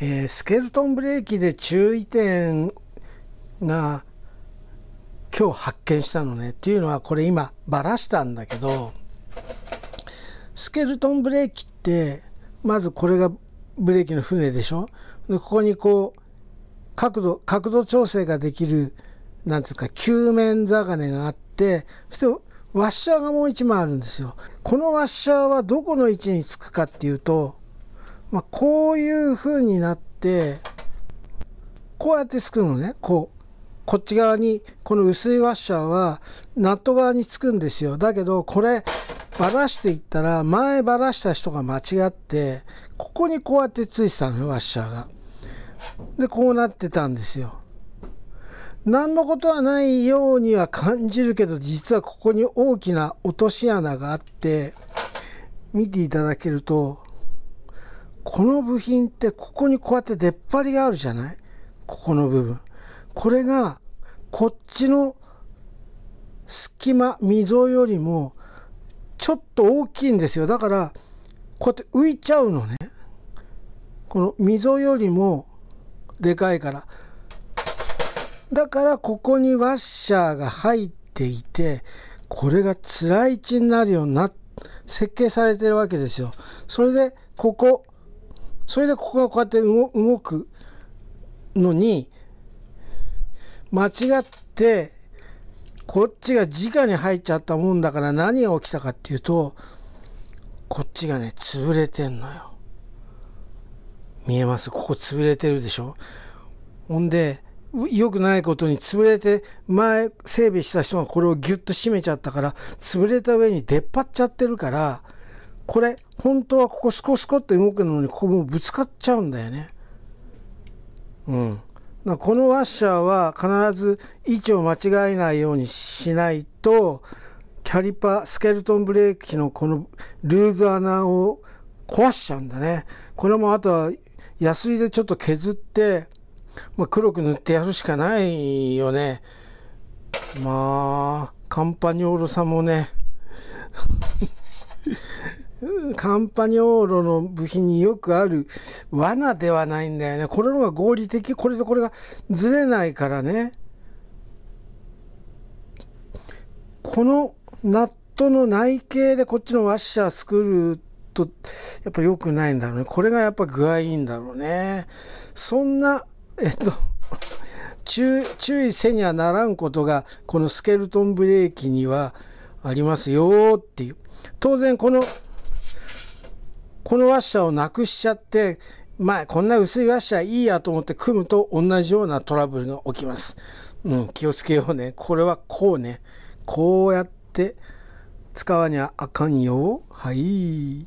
えー、スケルトンブレーキで注意点が今日発見したのねっていうのはこれ今ばらしたんだけどスケルトンブレーキってまずこれがブレーキの船でしょでここにこう角度角度調整ができる何て言うか球面座金があってそしてワッシャーがもう1枚あるんですよこのワッシャーはどこの位置につくかっていうとまあ、こういう風になって、こうやってつくのね、こう。こっち側に、この薄いワッシャーは、ナット側につくんですよ。だけど、これ、ばらしていったら、前ばらした人が間違って、ここにこうやってついてたのよ、ワッシャーが。で、こうなってたんですよ。何のことはないようには感じるけど、実はここに大きな落とし穴があって、見ていただけると、この部品ってここにこうやって出っ張りがあるじゃないここの部分。これがこっちの隙間、溝よりもちょっと大きいんですよ。だからこうやって浮いちゃうのね。この溝よりもでかいから。だからここにワッシャーが入っていて、これが辛い位置になるようにな設計されてるわけですよ。それでここそれでここがこうやって動くのに間違ってこっちが直に入っちゃったもんだから何が起きたかっていうとこっちがね潰れてんのよ見えますここ潰れてるでしょほんで良くないことに潰れて前整備した人がこれをギュッと締めちゃったから潰れた上に出っ張っちゃってるからこれ、本当はここスコスコって動くのに、ここもぶつかっちゃうんだよね。うん。このワッシャーは必ず位置を間違えないようにしないと、キャリパー、スケルトンブレーキのこのルーズ穴を壊しちゃうんだね。これもあとは、ヤスリでちょっと削って、まあ、黒く塗ってやるしかないよね。まあ、カンパニョールさんもね。カンパニオーロの部品によくある罠ではないんだよね。これの方が合理的。これとこれがずれないからね。このナットの内径でこっちのワッシャー作るとやっぱ良くないんだろうね。これがやっぱ具合いいんだろうね。そんな、えっと、注意せにはならんことがこのスケルトンブレーキにはありますよっていう。当然このこのワッシャーをなくしちゃって、まあ、こんな薄いワッシャーいいやと思って組むと同じようなトラブルが起きます。うん、気をつけようね。これはこうね。こうやって使わにゃあかんよ。はい。